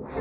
you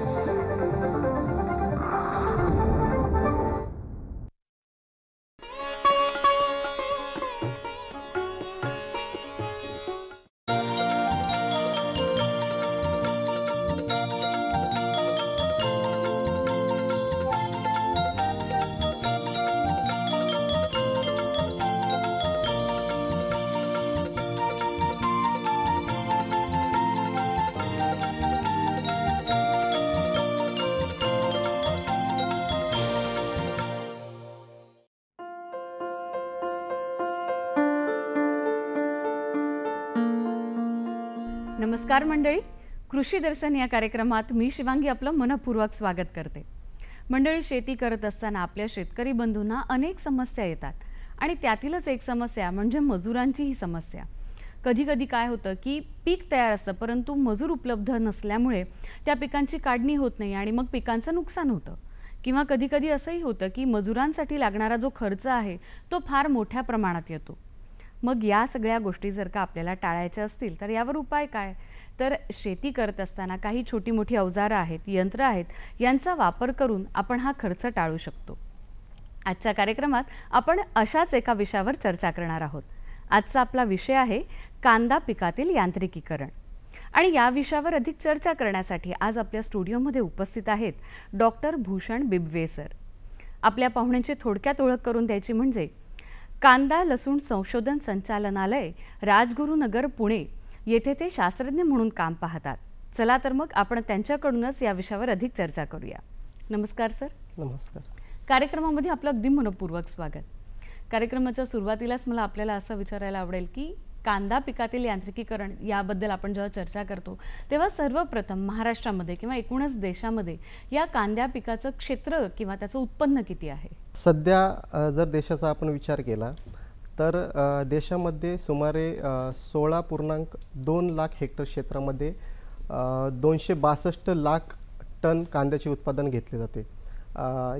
नमस्कार मंडळी कृषी दर्शन या कार्यक्रमात मी शिवांगी आपलं मनपूर्वक स्वागत करते मंडळी शेती करत असताना आपल्या शेतकरी बंधूंना अनेक समस्या येतात आणि त्यातीलच एक समस्या म्हणजे मजुरांची ही समस्या कधीकधी काय होतं की पीक तयार असतं परंतु मजूर उपलब्ध नसल्यामुळे त्या पिकांची काढणी होत नाही आणि मग पिकांचं नुकसान होतं किंवा कधीकधी असंही होतं की मजुरांसाठी लागणारा जो खर्च आहे तो फार मोठ्या प्रमाणात येतो मग या सगळ्या गोष्टी जर का आपल्याला टाळायच्या असतील तर यावर उपाय काय तर शेती करत असताना काही छोटी मोठी अवजारं आहेत यंत्र आहेत यांचा वापर करून आपण हा खर्च टाळू शकतो आजच्या कार्यक्रमात आपण अशाच एका विषयावर चर्चा करणार आहोत आजचा आपला विषय आहे कांदा पिकातील यांत्रिकीकरण आणि या विषयावर अधिक चर्चा करण्यासाठी आज आपल्या स्टुडिओमध्ये उपस्थित आहेत डॉक्टर भूषण बिबवे सर आपल्या पाहुण्यांची थोडक्यात ओळख करून द्यायची म्हणजे कांदा लसूण संशोधन संचालनालय राजगुरुनगर पुणे येथे ते शास्त्रज्ञ म्हणून काम पाहतात चला तर मग आपण त्यांच्याकडूनच या विषयावर अधिक चर्चा करूया नमस्कार सर नमस्कार कार्यक्रमामध्ये आपलं अगदी मनपूर्वक स्वागत कार्यक्रमाच्या सुरुवातीलाच मला आपल्याला असं विचारायला आवडेल की कांदा पिकातील यांत्रिकीकरण याबद्दल आपण जेव्हा चर्चा करतो तेव्हा सर्वप्रथम महाराष्ट्रामध्ये किंवा एकूणच देशामध्ये या कांद्या पिकाचं क्षेत्र किंवा त्याचं उत्पन्न किती आहे सध्या जर देशाचा आपण विचार केला तर देशामध्ये सुमारे सोळा पूर्णांक दोन लाख हेक्टर क्षेत्रामध्ये दोनशे बासष्ट लाख टन कांद्याचे उत्पादन घेतले जाते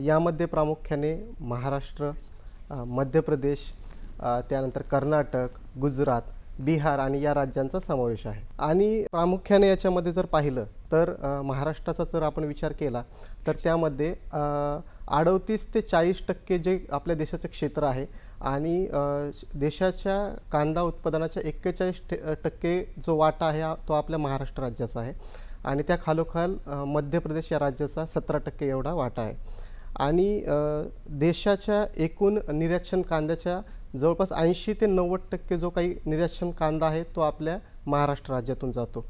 यामध्ये प्रामुख्याने महाराष्ट्र मध्य प्रदेश त्यानंतर कर्नाटक गुजरात बिहार आणि या राज्यांचा समावेश आहे आणि प्रामुख्याने याच्यामध्ये जर पाहिलं तर महाराष्ट्राचा जर आपण विचार केला तर त्यामध्ये अडतीस ते चाळीस टक्के जे आपल्या देशाचं क्षेत्र आहे आणि देशाच्या कांदा उत्पादनाच्या एक्केचाळीस टक्के जो वाटा आहे तो आपल्या महाराष्ट्र राज्याचा आहे आणि त्या खालोखाल मध्य प्रदेश या राज्याचा सतरा टक्के एवढा वाटा आहे आणि देशाच्या एकूण निर्याक्षण कांद्याच्या जवळपास ऐंशी ते नव्वद टक्के जो काही निर्याक्षण कांदा आहे तो आपल्या महाराष्ट्र राज्यातून जातो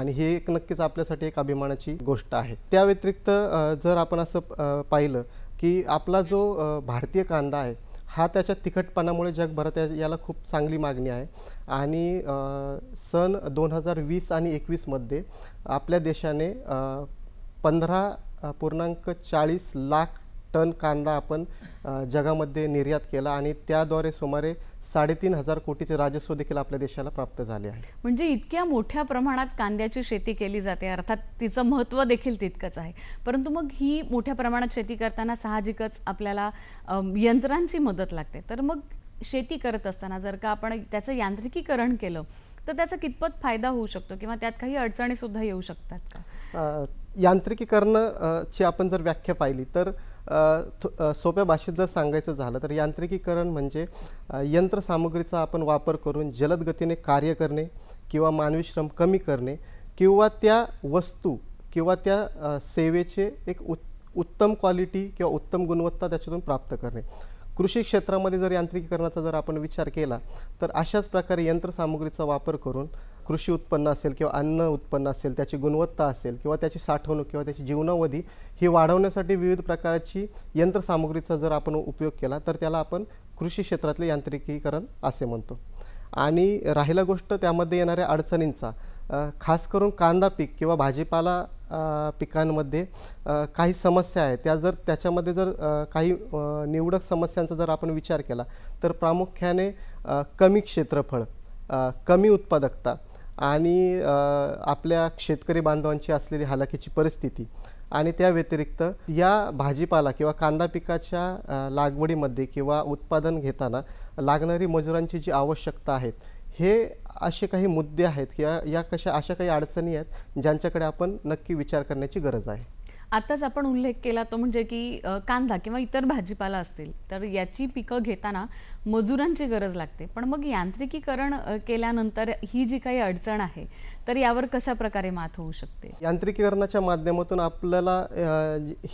आणि हे एक नक्कीच आपल्यासाठी एक अभिमानाची गोष्ट आहे त्या व्यतिरिक्त जर आपण असं पाहिलं की आपला जो भारतीय कांदा आहे हा त्याच्या तिखटपणामुळे जगभरात याला खूप चांगली मागणी आहे आणि सन दोन हजार वीस आणि एकवीसमध्ये आपल्या देशाने पंधरा पूर्णांक चाळीस लाख टन कांदा आपण जगामध्ये निर्यात केला आणि त्याद्वारे सुमारे साडेतीन हजार कोटीचे राजस्व देखील आपल्या देशाला प्राप्त झाले आहे म्हणजे इतक्या मोठ्या प्रमाणात कांद्याची शेती केली जाते अर्थात तिचं महत्त्व देखील तितकंच आहे परंतु मग ही मोठ्या प्रमाणात शेती करताना साहजिकच आपल्याला यंत्रांची मदत लागते तर मग शेती करत असताना जर का आपण त्याचं यांत्रिकीकरण केलं तर त्याचा कितपत फायदा होऊ शकतो किंवा त्यात काही अडचणीसुद्धा येऊ शकतात का यांत्रिकीकरण ची आपण जर व्याख्या पाहिली तर सोप्या भाषेत जर सांगायचं झालं तर यांत्रिकीकरण म्हणजे यंत्रसामुग्रीचा आपण वापर करून जलद गतीने कार्य करणे किंवा मानवी श्रम कमी करणे किंवा त्या वस्तू किंवा त्या सेवेचे एक उत्तम क्वालिटी किंवा उत्तम गुणवत्ता त्याच्यातून प्राप्त करणे कृषी क्षेत्रामध्ये जर यांत्रिकीकरणाचा जर आपण विचार केला तर अशाच प्रकारे यंत्रसामुग्रीचा वापर करून कृषी उत्पन्न असेल किंवा अन्न उत्पन्न असेल त्याची गुणवत्ता असेल किंवा त्याची साठवणूक किंवा त्याची जीवनावधी ही वाढवण्यासाठी विविध प्रकारची यंत्रसामुग्रीचा जर आपण उपयोग केला तर त्याला आपण कृषी क्षेत्रातले यांत्रिकीकरण असे म्हणतो आणि राहिला गोष्ट त्यामध्ये येणाऱ्या अडचणींचा खास करून कांदा पीक किंवा भाजीपाला पिकांमध्ये काही समस्या आहेत त्या जर त्याच्यामध्ये जर काही निवडक समस्यांचा जर आपण विचार केला तर प्रामुख्याने कमी क्षेत्रफळ कमी उत्पादकता आणि आपल्या शेतकरी बांधवांची असलेली हालाखीची परिस्थिती आणि त्या व्यतिरिक्त या भाजीपाला किंवा कांदा पिकाच्या लागवडीमध्ये किंवा उत्पादन घेताना लागणारी मजुरांची जी आवश्यकता आहेत हे असे काही मुद्दे आहेत किंवा या कशा अशा काही अडचणी आहेत ज्यांच्याकडे आपण नक्की विचार करण्याची गरज आहे आताच आपण उल्लेख केला तो म्हणजे की कांदा किंवा इतर भाजीपाला असतील तर याची पिकं घेताना मजुरांची गरज लागते पण मग यांत्रिकीकरण केल्यानंतर ही जी काही अडचण आहे तर यावर कशा प्रकारे मात होऊ शकते यांत्रिकीकरणाच्या माध्यमातून आपल्याला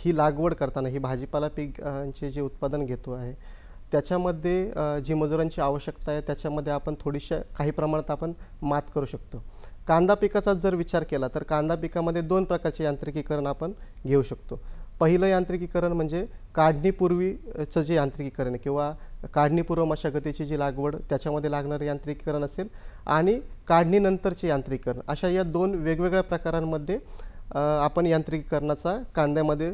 ही लागवड करताना ही भाजीपाला पिकांचे जे उत्पादन घेतो आहे त्याच्यामध्ये जी मजुरांची आवश्यकता आहे त्याच्यामध्ये आपण थोडीशा काही प्रमाणात आपण मात करू शकतो कांदा पिकाचा जर विचार केला तर कांदा पिकामध्ये दोन प्रकारचे यांत्रिकीकरण आपण घेऊ शकतो पहिलं यांत्रिकीकरण म्हणजे काढणीपूर्वीचं जे यांत्रिकीकरण किंवा काढणीपूर्व मशागतीची जी लागवड त्याच्यामध्ये लागणारं यांत्रिकीकरण असेल आणि काढणीनंतरचे यांत्रिकीकरण अशा या दोन वेगवेगळ्या प्रकारांमध्ये आपण यांत्रिकीकरणाचा कांद्यामध्ये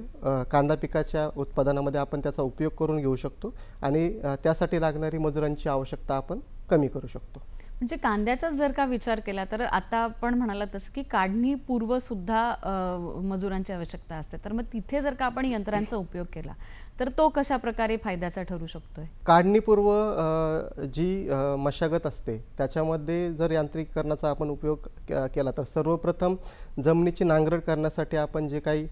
कांदा पिकाच्या उत्पादनामध्ये आपण त्याचा उपयोग करून घेऊ शकतो आणि त्यासाठी लागणारी मजुरांची आवश्यकता आपण कमी करू शकतो म्हणजे कांद्याचा जर का विचार केला तर आता आपण म्हणाला तसं की काढणी पूर्व सुद्धा मजुरांची आवश्यकता असते तर मग तिथे जर का आपण यंत्रांचा उपयोग केला तर तो कशा प्रकारे फायद्याचा ठरू शकतोय काढणीपूर्व जी मशागत असते त्याच्यामध्ये जर यांत्रिकीकरणाचा आपण उपयोग केला तर सर्वप्रथम जमिनीची नांगरड करण्यासाठी आपण जे काही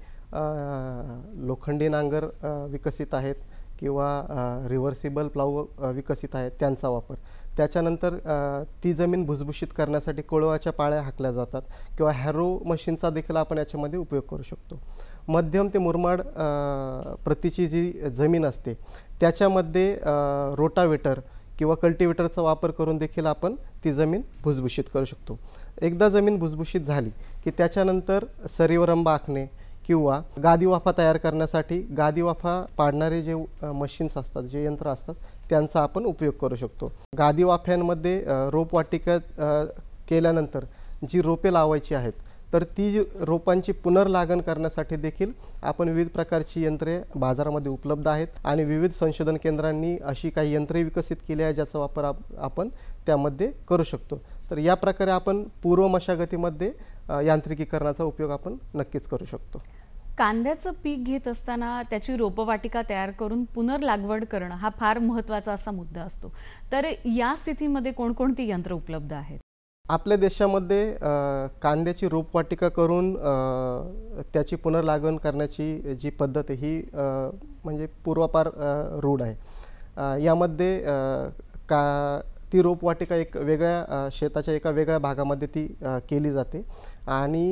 लोखंडी नांगर विकसित आहेत किंवा रिव्हर्सिबल प्लाऊ विकसित आहेत त्यांचा वापर त्याच्यानंतर ती जमीन भुसभुशीत करण्यासाठी कोळवाच्या पाळ्या हाकल्या जातात किंवा हॅरो मशीनचा देखील आपण याच्यामध्ये उपयोग करू शकतो मध्यम ते मुरमाड प्रतीची जी जमीन असते त्याच्यामध्ये रोटावेटर किंवा कल्टिवेटरचा वापर करून देखील आपण ती जमीन भुसभुशीत करू शकतो एकदा जमीन भुसभुशीत झाली की त्याच्यानंतर सरीवरंब आखणे किंवा गादीवाफा तयार करण्यासाठी गादीवाफा पाडणारे जे मशीन्स असतात जे यंत्र असतात त्यांचा आपण उपयोग करू शकतो गादी वाफ्यांमध्ये रोपवाटिका केल्यानंतर जी रोपे लावायची आहेत तर ती रोपांची पुनर्लागण करण्यासाठी देखील आपण विविध प्रकारची यंत्रे बाजारामध्ये उपलब्ध आहेत आणि विविध संशोधन केंद्रांनी अशी काही यंत्रे विकसित केली आहे ज्याचा वापर आप आपण त्यामध्ये करू शकतो तर या प्रकारे आपण पूर्व मशागतीमध्ये यांत्रिकीकरणाचा उपयोग आपण नक्कीच करू शकतो कांद्याचं पीक घेत असताना त्याची रोपवाटिका तयार करून पुनर्लागवड करणं हा फार महत्त्वाचा असा मुद्दा असतो तर या स्थितीमध्ये कोणकोणती यंत्र उपलब्ध आहेत आपल्या देशामध्ये कांद्याची रोपवाटिका करून त्याची पुनर्लागवण करण्याची जी पद्धत ही म्हणजे पूर्वापार रूढ आहे यामध्ये का ती रोपवाटिका एक वेगळ्या शेताच्या एका वेगळ्या भागामध्ये ती केली जाते आणि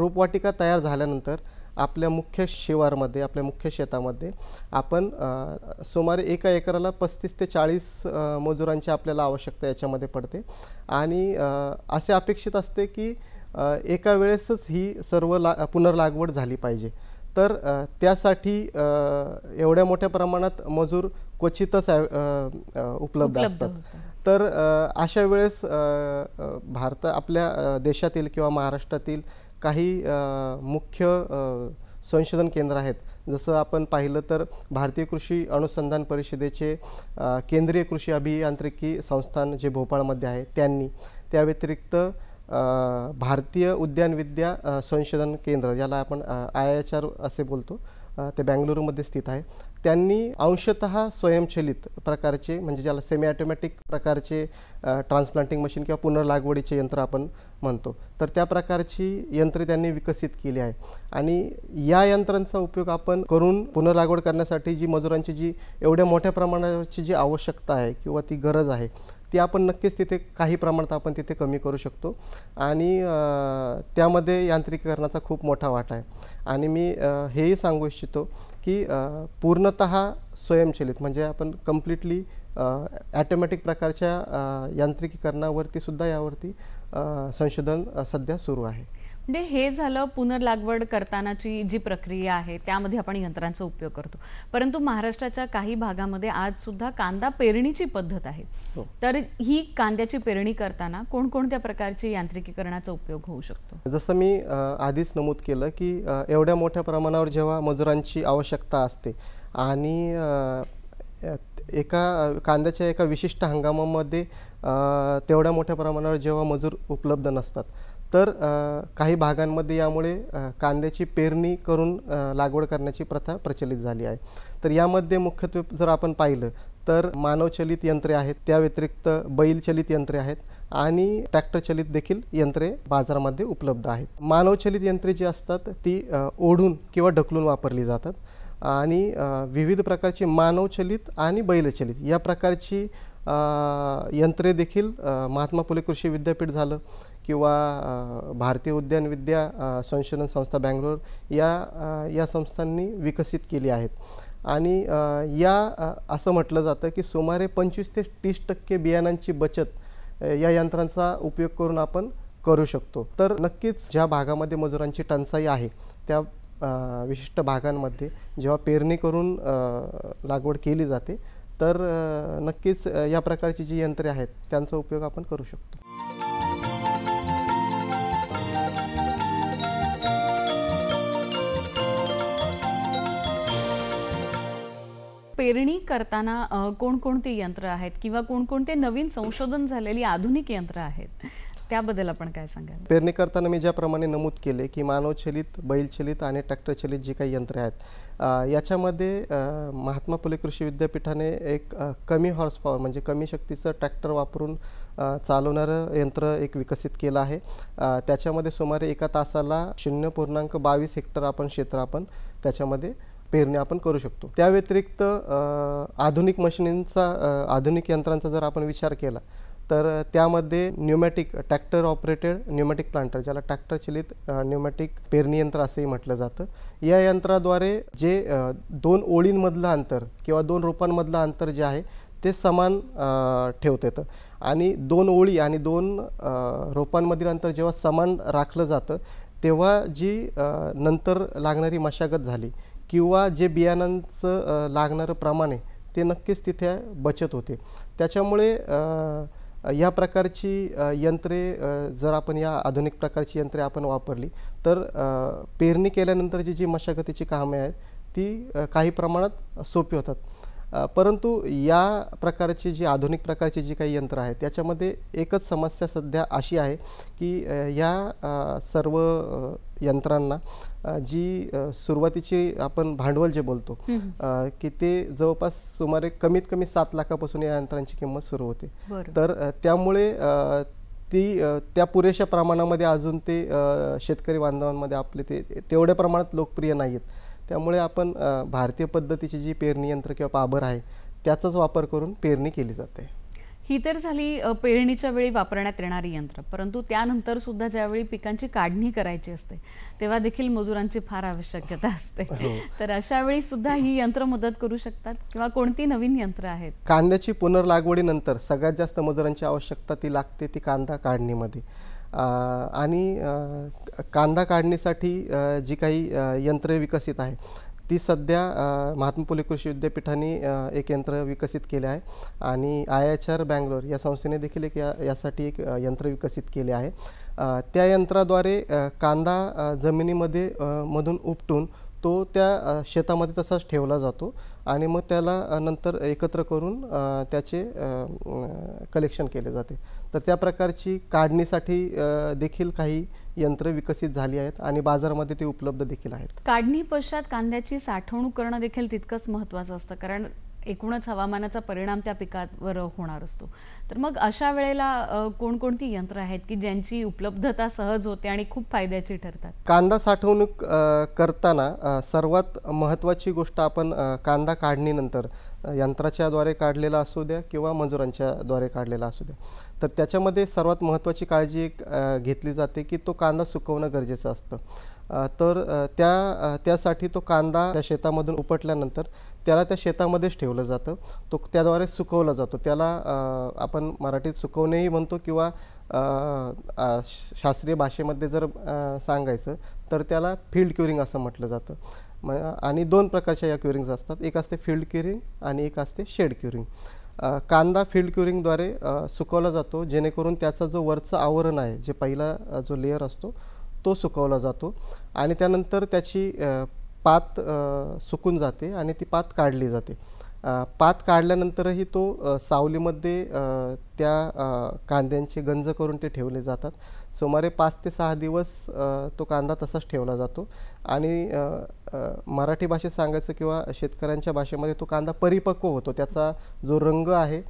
रोपवाटिका तयार झाल्यानंतर आपल्या मुख्य शिवारमध्ये आपल्या मुख्य शेतामध्ये आपण सुमारे एका एकराला पस्तीस ते चाळीस मजुरांची आपल्याला आवश्यकता याच्यामध्ये पडते आणि असे अपेक्षित असते की एका वेळेसच ही सर्व ला पुनर्लागवड झाली पाहिजे तर त्यासाठी एवढ्या मोठ्या प्रमाणात मजूर क्वचितच उपलब्ध असतात तर अशा वेळेस भारत आपल्या देशातील किंवा महाराष्ट्रातील काही मुख्य संशोधन केंद्र आहेत जसं आपण पाहिलं तर भारतीय कृषी अनुसंधान परिषदेचे केंद्रीय कृषी अभियांत्रिकी संस्थान जे भोपाळमध्ये आहे त्यांनी त्या व्यतिरिक्त भारतीय उद्यानविद्या संशोधन केंद्र ज्याला आपण आय एच आर असे बोलतो ते बँगलुरूमध्ये स्थित आहे त्यांनी अंशतः स्वयंचलित प्रकारचे म्हणजे ज्याला सेमी ॲटोमॅटिक प्रकारचे ट्रान्सप्लांटिंग मशीन किंवा पुनर्लागवडीचे यंत्र आपण म्हणतो तर त्या प्रकारची यंत्रे त्यांनी विकसित केली आहे आणि या यंत्रांचा उपयोग आपण करून पुनर्लागवड करण्यासाठी जी मजुरांची जी एवढ्या मोठ्या प्रमाणाची जी आवश्यकता आहे किंवा ती गरज आहे ती आपण नक्कीच तिथे काही प्रमाणात आपण तिथे कमी करू शकतो आणि त्यामध्ये यांत्रिकीकरणाचा खूप मोठा वाटा आहे आणि मी हेही सांगू इच्छितो की पूर्णत स्वयंचलित म्हणजे आपण कम्प्लिटली ॲटोमॅटिक प्रकारच्या यांत्रिकीकरणावरतीसुद्धा यावरती संशोधन सध्या सुरू आहे म्हणजे हे झालं पुनर्लागवड करतानाची जी प्रक्रिया आहे त्यामध्ये आपण यंत्रांचा उपयोग करतो परंतु महाराष्ट्राच्या काही भागामध्ये आज सुद्धा कांदा पेरणीची पद्धत आहे हो. तर ही कांद्याची पेरणी करताना कोणकोणत्या प्रकारची यांत्रिकीकरणाचा उपयोग होऊ शकतो जसं मी आधीच नमूद केलं की एवढ्या मोठ्या प्रमाणावर जेव्हा मजुरांची आवश्यकता असते आणि एका कांद्याच्या एका विशिष्ट हंगामामध्ये तेवढ्या मोठ्या प्रमाणावर जेव्हा मजूर उपलब्ध नसतात तर काही भागांमध्ये यामुळे कांद्याची पेरणी करून लागवड करण्याची प्रथा प्रचलित झाली आहे तर यामध्ये मुख्यत्वे जर आपण पाहिलं तर मानवचलित यंत्रे आहेत त्या व्यतिरिक्त बैलचलित यंत्रे आहेत आणि ट्रॅक्टरचलित देखील यंत्रे बाजारामध्ये उपलब्ध आहेत मानवचलित यंत्रे जी असतात ती ओढून किंवा ढकलून वापरली जातात आणि विविध प्रकारची मानवचलित आणि बैलचलित या प्रकारची यंत्रे देखील महात्मा फुले कृषी विद्यापीठ झालं किंवा भारतीय उद्यान विद्या संशोधन संस्था बँगलोर या या संस्थांनी विकसित केली आहेत आणि या असं म्हटलं जातं की सुमारे पंचवीस ते तीस टक्के बियाणांची बचत या यंत्रांचा उपयोग करून आपण करू शकतो तर नक्कीच ज्या भागामध्ये मजुरांची टंचाई आहे त्या विशिष्ट भागांमध्ये जेव्हा पेरणी करून लागवड केली जाते तर नक्कीच या प्रकारची जी यंत्रे आहेत त्यांचा उपयोग आपण करू शकतो पेरणी करताना कोणकोणती यंत्र आहेत किंवा कोणकोणते नवीन संशोधन झालेली आधुनिक यंत्र आहेत त्याबद्दल आपण काय सांगाल पेरणी करताना मी ज्याप्रमाणे नमूद केले की मानवचलित बैलचलित आणि ट्रॅक्टरचलित जी काही यंत्रे आहेत याच्यामध्ये महात्मा फुले कृषी विद्यापीठाने एक कमी हॉर्स पॉवर म्हणजे कमी शक्तीचं ट्रॅक्टर वापरून चालवणारं यंत्र एक विकसित केलं आहे त्याच्यामध्ये सुमारे एका तासाला शून्य पूर्णांक बावीस हेक्टर आपण क्षेत्र आपण त्याच्यामध्ये पेरणी आपण करू शकतो त्या व्यतिरिक्त आधुनिक मशिनींचा आधुनिक यंत्रांचा जर आपण विचार केला तर त्यामध्ये pneumatic tractor operated pneumatic planter ज्याला ट्रॅक्टर चलित न्युमॅटिक पेरणी यंत्र असंही म्हटलं जातं या यंत्राद्वारे जे दोन ओळींमधलं अंतर किंवा दोन रोपांमधलं अंतर जे आहे ते समान ठेवत येतं आणि दोन ओळी आणि दोन रोपांमधील अंतर जेव्हा समान राखलं जातं तेव्हा जी नंतर लागणारी मशागत झाली किंवा जे बियाणांचं लागणारं प्रमाण आहे ते नक्कीच तिथे बचत होते त्याच्यामुळे या प्रकारची यंत्रे जर आपण या आधुनिक प्रकारची यंत्रे आपण वापरली तर पेरणी केल्यानंतरची जी जी मशागतीची कामे आहेत ती काही प्रमाणात सोपी होतात परंतु या प्रकारचे जी आधुनिक प्रकारचे जी काही यंत्र आहेत त्याच्यामध्ये एकच समस्या सध्या अशी आहे की या सर्व यंत्रांना जी सुरुवातीची आपण भांडवल जे बोलतो की ते जवळपास सुमारे कमीत कमी सात लाखापासून या यंत्रांची किंमत सुरू होते तर त्यामुळे ती त्या पुरेशा प्रमाणामध्ये अजून ते शेतकरी बांधवांमध्ये आपले ते तेवढ्या प्रमाणात लोकप्रिय नाही आहेत त्यामुळे आपण भारतीय पद्धतीची जी पेरणी यंत्र किंवा पाबर आहे त्याचाच वापर करून पेरणी केली जाते ही तर झाली पेरणीच्या वेळी वापरण्यात येणारी यंत्र परंतु त्यानंतर सुद्धा ज्यावेळी पिकांची काढणी करायची असते तेव्हा देखील मजुरांची फार आवश्यकता असते हो. तर अशा वेळी सुद्धा ही यंत्र मदत करू शकतात किंवा कोणती नवीन यंत्र आहेत कांद्याची पुनर्लागवडीनंतर सगळ्यात जास्त मजुरांची आवश्यकता ती लागते ती कांदा काढणीमध्ये आणि कांदा काढणीसाठी जी काही यंत्रे विकसित आहे ती सध्या महात्मा फुले कृषी विद्यापीठाने एक यंत्र विकसित केले आहे आणि आय एच आर बँगलोर या संस्थेने देखील एक या यासाठी एक यंत्र विकसित केले आहे त्या यंत्राद्वारे कांदा जमिनीमध्ये मधून उपटून तो त्या शेतामध्ये तसाच ठेवला जातो आणि मग त्याला नंतर एकत्र करून त्याचे कलेक्शन केले जाते तर त्या प्रकारची काढणीसाठी देखील काही यंत्र विकसित झाली आहेत आणि बाजारामध्ये ते उपलब्ध देखील आहेत काढणी पश्चात कांद्याची साठवणूक करणं देखील तितकंच महत्त्वाचं असतं कारण एकूणच हवामानाचा परिणाम त्या पिकावर होणार असतो तर मग अशा वेळेला कोणकोणती यंत्र आहेत की ज्यांची उपलब्धता सहज होते आणि खूप फायद्याची ठरतात कांदा साठवणूक करताना सर्वात महत्त्वाची गोष्ट आपण कांदा काढणीनंतर यंत्राच्याद्वारे काढलेला असू द्या किंवा मजुरांच्याद्वारे काढलेला असू द्या तर त्याच्यामध्ये सर्वात महत्त्वाची काळजी एक घेतली जाते की तो कांदा सुकवणं गरजेचं असतं तर त्या त्यासाठी तो कांदा त्या शेतामधून उपटल्यानंतर त्याला त्या शेतामध्येच ठेवलं जातं तो त्याद्वारे सुकवला जातो त्याला आपण मराठीत सुकवणेही म्हणतो किंवा शास्त्रीय भाषेमध्ये जर सांगायचं तर त्याला फील्ड क्युरिंग असं म्हटलं जातं म आणि दोन प्रकारच्या या क्युरिंग्ज असतात एक असते फील्ड क्युरिंग आणि एक असते शेड क्युरिंग कांदा फील्ड क्युरिंगद्वारे सुकवला जातो जेणेकरून त्याचा जो वरचं आवरण आहे जे पहिला जो लेअर असतो तो सुकवला जातो आणि त्यानंतर त्याची पात सुकून जाते आणि ती पात काढली जाते पात काढल्यानंतरही तो सावलीमध्ये त्या कांद्यांचे गंज करून ते ठेवले जातात सुमारे पाच ते सहा दिवस तो कांदा तसाच ठेवला जातो आणि मराठी भाषेत सांगायचं किंवा शेतकऱ्यांच्या भाषेमध्ये तो कांदा परिपक्व होतो त्याचा जो रंग आहे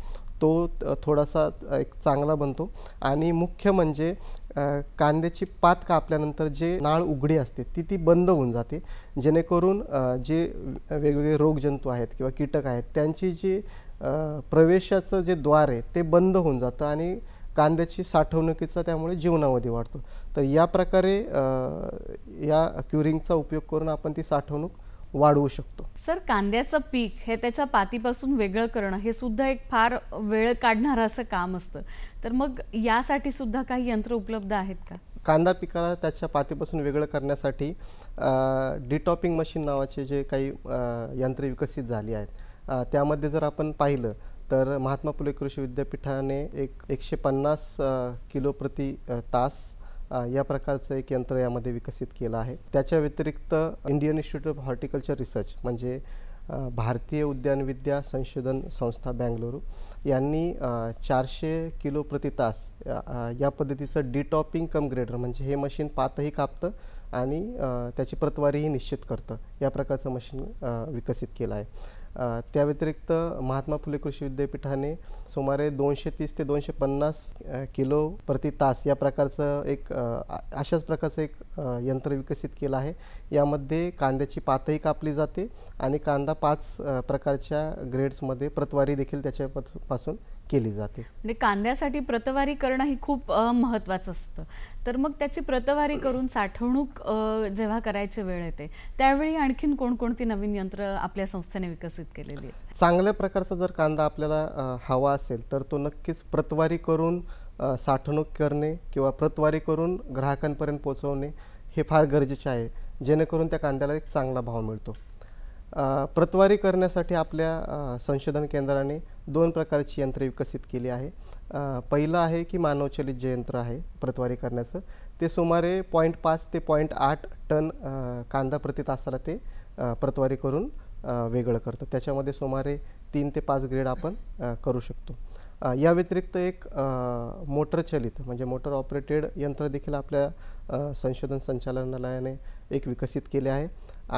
तो थोडासा एक चांगला बनतो आणि मुख्य म्हणजे कांद्याची पात कापल्यानंतर जे नाळ उघडी असते ती ती बंद होऊन जाते जेणेकरून जे वेगवेगळे रोगजंतू आहेत किंवा कीटक आहेत त्यांची जी प्रवेशाचं जे द्वार आहे ते बंद होऊन जातं आणि कांद्याची साठवणुकीचा त्यामुळे जीवनावधी वाढतो तर या प्रकारे या क्युरिंगचा उपयोग करून आपण ती साठवणूक वाढवू शकतो सर कांद्याचं पीक हे त्याच्या पातीपासून वेगळं करणं हे सुद्धा एक फार वेळ काढणारं असं काम असतं तर मग यासाठी सुद्धा काही यंत्र उपलब्ध आहेत का कांदा पिकाला त्याच्या पातीपासून वेगळं करण्यासाठी डिटॉपिंग मशीन नावाचे जे काही यंत्रे विकसित झाली आहेत त्यामध्ये जर आपण पाहिलं तर महात्मा फुले कृषी विद्यापीठाने एक एकशे पन्नास किलो प्रति तास या प्रकारचं एक यंत्र यामध्ये विकसित केलं आहे त्याच्या व्यतिरिक्त Indian Institute of Horticulture Research म्हणजे भारतीय उद्यानविद्या संशोधन संस्था बँगलुरू यांनी चारशे किलो प्रति तास या पद्धतीचं डिटॉपिंग कम ग्रेडर म्हणजे हे मशीन पातही कापतं आणि त्याची प्रतवारीही निश्चित करतं या प्रकारचं मशीन विकसित केलं आहे त्या व्यतिरिक्त महात्मा फुले कृषी विद्यापीठाने सुमारे दोनशे तीस ते दोनशे पन्नास किलो प्रति तास या प्रकारचं एक अशाच प्रकारचं एक यंत्र विकसित केलं आहे यामध्ये कांद्याची पातही कापली जाते आणि कांदा पाच प्रकारच्या ग्रेड्समध्ये प्रतवारी देखील त्याच्यापासून केली जाते म्हणजे कांद्यासाठी प्रतवारी करणं हे खूप महत्त्वाचं असतं तर मग त्याची प्रतवारी करून साठवणूक जेव्हा करायची वेळ येते त्यावेळी आणखीन कोणकोणती नवीन यंत्र आपल्या संस्थेने विकसित केलेली आहे चांगल्या प्रकारचा जर कांदा आपल्याला हवा असेल तर तो नक्कीच प्रतवारी करून साठवणूक करणे किंवा प्रतवारी करून ग्राहकांपर्यंत पोहोचवणे हे फार गरजेचे आहे जेणेकरून त्या कांद्याला एक चांगला भाव मिळतो प्रतवारी करण्यासाठी आपल्या संशोधन केंद्राने दोन प्रकारची यंत्रे विकसित केली आहे पहिलं आहे की मानवचलित जे यंत्र आहे प्रतवारी करण्याचं ते सुमारे पॉईंट पाच ते पॉईंट आठ टन कांदा प्रति तासाला ते प्रतवारी करून वेगळं करतं त्याच्यामध्ये सुमारे तीन ते पाच ग्रेड आपण करू शकतो या व्यतिरिक्त एक मोटरचलित म्हणजे मोटर ऑपरेटेड यंत्र देखील आपल्या संशोधन संचालनालयाने एक विकसित केले आहे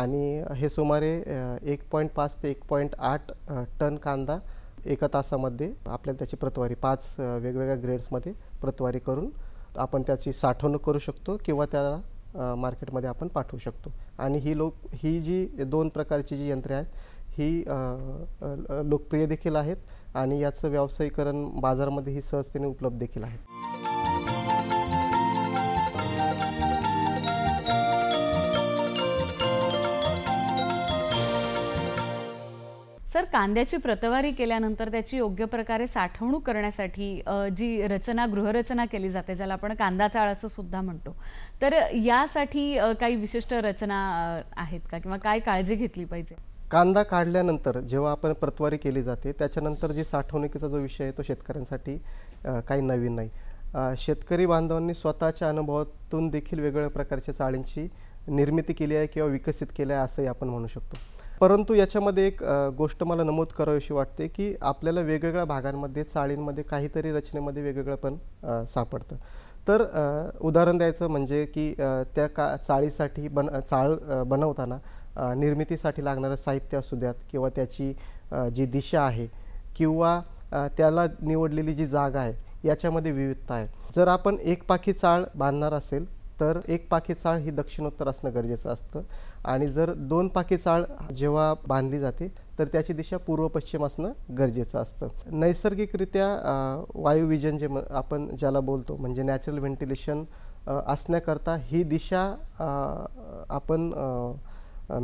आणि हे सुमारे एक पॉईंट पाच ते एक पॉईंट आठ टन कांदा एका तासामध्ये आपल्याला त्याची प्रतवारी पाच वेगवेगळ्या ग्रेड्समध्ये प्रतवारी करून आपण त्याची साठवणूक करू शकतो किंवा त्याला मार्केटमध्ये आपण पाठवू शकतो आणि ही लोक ही जी दोन प्रकारची जी यंत्रे आहेत ही लोकप्रिय देखील आहेत आणि याचं व्यावसायीकरण बाजारामध्ये ही सहजतेने उपलब्ध देखील आहे सर कांद्याची प्रतवारी केल्यानंतर त्याची योग्य प्रकारे साठवणूक करण्यासाठी जी रचना गृहरचना केली जाते ज्याला आपण कांदा चाळ असं सुद्धा म्हणतो तर यासाठी काही विशिष्ट रचना आहेत का किंवा काय काळजी घेतली पाहिजे कांदा काढल्यानंतर जेव्हा आपण प्रतवारी केली जाते त्याच्यानंतर जी साठवणुकीचा जो विषय आहे तो शेतकऱ्यांसाठी काही नवीन नाही शेतकरी बांधवांनी स्वतःच्या अनुभवातून देखील वेगवेगळ्या प्रकारच्या चाळींची निर्मिती केली आहे किंवा विकसित केली आहे असंही आपण म्हणू शकतो परंतु याच्यामध्ये एक गोष्ट मला नमूद करावीशी वाटते की आपल्याला वेगवेगळ्या भागांमध्ये चाळींमध्ये काहीतरी रचनेमध्ये वेगवेगळं पण सापडतं तर उदाहरण द्यायचं म्हणजे की त्या का चाळीसाठी बन चाळ बनवताना निर्मितीसाठी लागणारं साहित्य असू द्यात किंवा त्याची जी दिशा आहे किंवा त्याला निवडलेली जी जागा आहे याच्यामध्ये विविधता आहे जर आपण एकपाखी चाळ बांधणार असेल तर एक पाकी चाळ ही दक्षिणोत्तर असणं गरजेचं असतं आणि जर दोन पाकी चाळ जेव्हा बांधली जाते तर त्याची दिशा पूर्व पश्चिम असणं गरजेचं असतं नैसर्गिकरित्या वायुविजन जे आपण ज्याला बोलतो म्हणजे नॅचरल व्हेंटिलेशन असण्याकरता ही दिशा आपण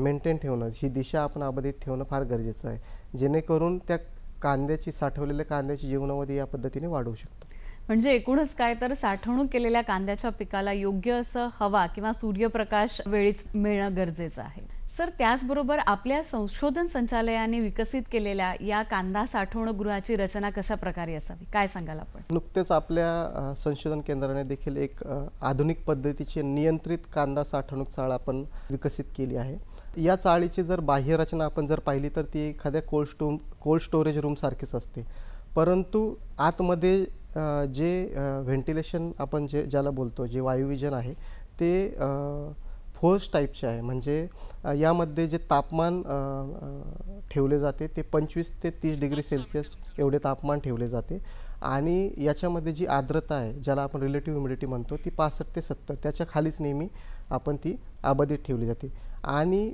मेंटेन ठेवणं ही दिशा आपण अबाधित ठेवणं फार गरजेचं आहे जेणेकरून त्या कांद्याची साठवलेल्या कांद्याची जीवनावधी या पद्धतीने वाढवू शकतो म्हणजे एकूणच काय तर साठवणूक केलेल्या कांद्याच्या पिकाला योग्य असं हवा किंवा सूर्यप्रकाश वेळीच मिळणं गरजेचं आहे सर त्याचबरोबर आपल्या संशोधन संचालयाने विकसित केलेल्या या कांदा साठवणूक गृहाची रचना कशा प्रकारे असावी काय सांगाल आपण नुकतेच आपल्या संशोधन केंद्राने देखील एक आधुनिक पद्धतीची नियंत्रित कांदा साठवणूक चाळ आपण विकसित केली आहे या चाळीची जर बाह्य रचना आपण जर पाहिली तर ती एखाद्या cold sto cold storage room सारखीच असते परंतु आतमध्ये जे व्हेंटिलेशन आपण जे ज्याला बोलतो जे वायुविजन आहे ते फोर्स टाईपचे आहे म्हणजे यामध्ये जे तापमान ठेवले जाते ते पंचवीस ते तीस डिग्री सेल्सिअस एवढे तापमान ठेवले जाते आणि याच्यामध्ये जी आर्द्रता आहे ज्याला आपण रिलेटिव्ह ह्युमिडिटी म्हणतो ती पासष्ट ते सत्तर त्याच्या खालीच नेहमी आपण ती आबाधित ठेवली जाते आणि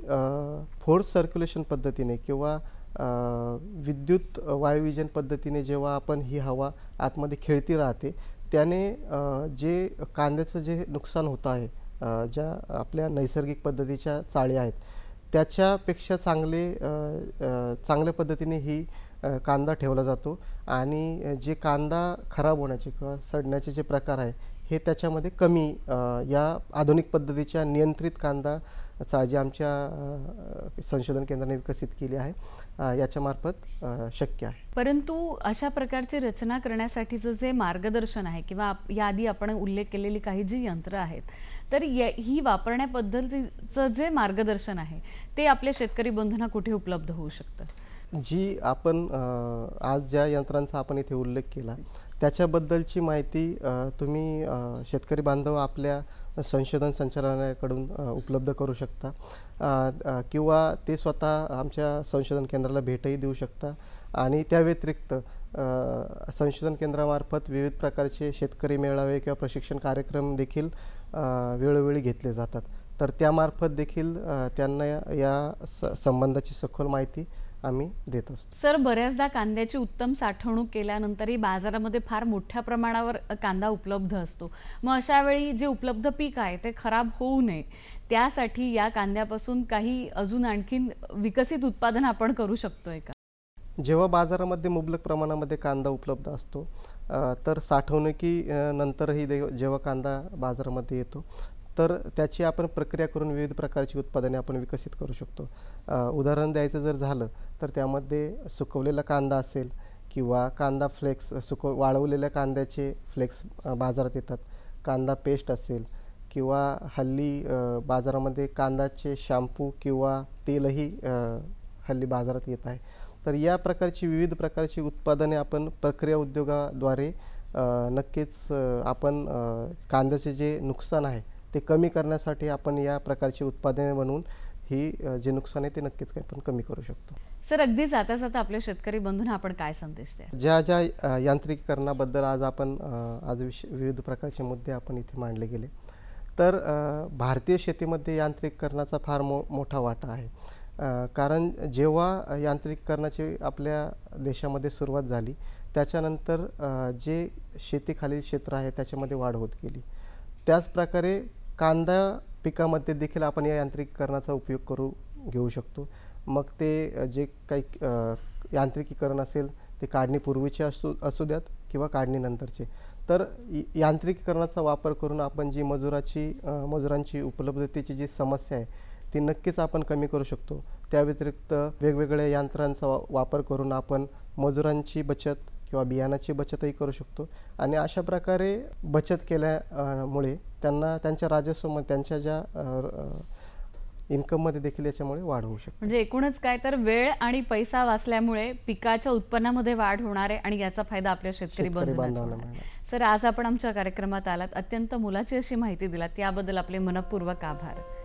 फोर्स सर्क्युलेशन पद्धतीने किंवा विद्युत वायुविजन पद्धतीने जेव्हा आपण ही हवा आतमध्ये खेळती राहते त्याने जे कांद्याचं जे नुकसान होतं आहे ज्या आपल्या नैसर्गिक पद्धतीच्या चाळ्या आहेत त्याच्यापेक्षा चांगले चांगल्या पद्धतीने ही कांदा ठेवला जातो आणि जे कांदा खराब होण्याचे किंवा सडण्याचे जे प्रकार आहे हे त्याच्यामध्ये कमी या आधुनिक पद्धतीच्या नियंत्रित कांदा चा जे आमच्या संशोधन केंद्राने विकसित केली आहे याच्यामार्फत शक्य आहे परंतु अशा प्रकारची रचना करण्यासाठीचं जे मार्गदर्शन आहे किंवा याआधी आपण उल्लेख केलेली काही जी यंत्र आहेत तर ही वापरण्या पद्धतीचं जे मार्गदर्शन आहे ते आपल्या शेतकरी बंधूंना कुठे उपलब्ध होऊ शकतं जी आपण आज ज्या यंत्रांचा आपण इथे उल्लेख केला त्याच्याबद्दलची माहिती तुम्ही शेतकरी बांधव आपल्या संशोधन संचालनालयाकडून उपलब्ध करू शकता किंवा ते स्वतः आमच्या संशोधन केंद्राला भेटही देऊ शकता आणि त्या व्यतिरिक्त संशोधन केंद्रामार्फत विविध प्रकारचे शेतकरी मेळावे किंवा प्रशिक्षण कार्यक्रम देखील वेळोवेळी घेतले जातात तर त्यामार्फत देखील त्यांना या स संबंधाची सखोल माहिती आम्ही देत असतो सर बऱ्याचदा कांद्याची उत्तम साठवणूक केल्यानंतरही बाजारामध्ये फार मोठ्या प्रमाणावर कांदा उपलब्ध असतो मग अशा वेळी जे उपलब्ध पीक आहे ते खराब होऊ नये त्यासाठी या कांद्यापासून काही अजून आणखीन विकसित उत्पादन आपण करू शकतोय का जेव्हा बाजारामध्ये मुबलक प्रमाणामध्ये कांदा उपलब्ध असतो तर साठवणुकी नंतरही दे जेव्हा कांदा बाजारामध्ये येतो तर त्याची आपण प्रक्रिया करून विविध प्रकारची उत्पादने आपण विकसित करू शकतो उदाहरण द्यायचं जर झालं तर त्यामध्ये सुकवलेला कांदा असेल किंवा कांदा फ्लेक्स सुक वाळवलेल्या कांद्याचे फ्लेक्स बाजारात येतात कांदा पेस्ट असेल किंवा हल्ली बाजारामध्ये कांदाचे शॅम्पू किंवा तेलही हल्ली बाजारात येत आहे तर या प्रकारची विविध प्रकारची उत्पादने आपण प्रक्रिया उद्योगाद्वारे नक्कीच आपण कांद्याचे जे नुकसान आहे ते कमी करण्यासाठी आपण या प्रकारची उत्पादने बनवून ही जे नुकसान आहे ते नक्कीच काही पण कमी करू शकतो सर अगदी जाता जाता आपल्या शेतकरी बंधूंना आपण काय संदेश द्या ज्या ज्या यांत्रिकीकरणाबद्दल आज आपण आज विविध प्रकारचे मुद्दे आपण इथे मांडले गेले तर भारतीय शेतीमध्ये यांत्रिकीकरणाचा फार मो मोठा वाटा आहे कारण जेव्हा यांत्रिकीकरणाची आपल्या देशामध्ये सुरुवात झाली त्याच्यानंतर जे शेतीखालील क्षेत्र आहे त्याच्यामध्ये वाढ होत गेली त्याचप्रकारे कांदा पिकामध्ये देखील आपण या यांत्रिकीकरणाचा उपयोग करू घेऊ शकतो मग ते जे काही यांत्रिकीकरण असेल ते काढणीपूर्वीचे असू असू द्यात किंवा काढणीनंतरचे तर यांत्रिकीकरणाचा वापर करून आपण जी मजुराची मजुरांची उपलब्धतेची जी समस्या आहे ती नक्कीच आपण कमी करू शकतो त्या व्यतिरिक्त वेगवेगळ्या यंत्रांचा वापर करून आपण मजुरांची बचत किंवा बियाणाची बचतही करू शकतो आणि अशा प्रकारे बचत केल्यामुळे त्यांना त्यांच्या राजस्वमध्ये त्यांच्या ज्या इन्कममध्ये देखील याच्यामुळे वाढ होऊ शकते म्हणजे एकूणच काय तर वेळ आणि पैसा वाचल्यामुळे पिकाच्या उत्पन्नामध्ये वाढ होणार आहे आणि याचा फायदा आपल्या शेतकरी बांधवांना सर आज आपण आमच्या कार्यक्रमात आलात अत्यंत मुलाची अशी माहिती दिला याबद्दल आपले मनपूर्वक आभार